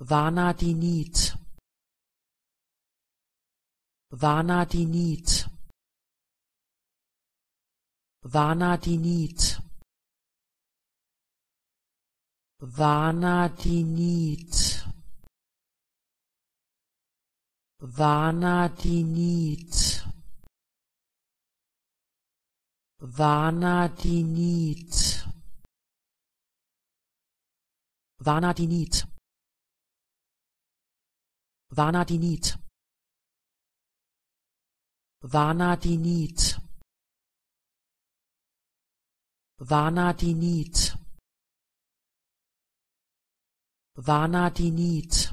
Vanadinit Vanadinit Vanadinit Vanadinit Vanadinit Vanadinit Vanadinit Vanadinit Vanadinit Vanadinit Vanadinit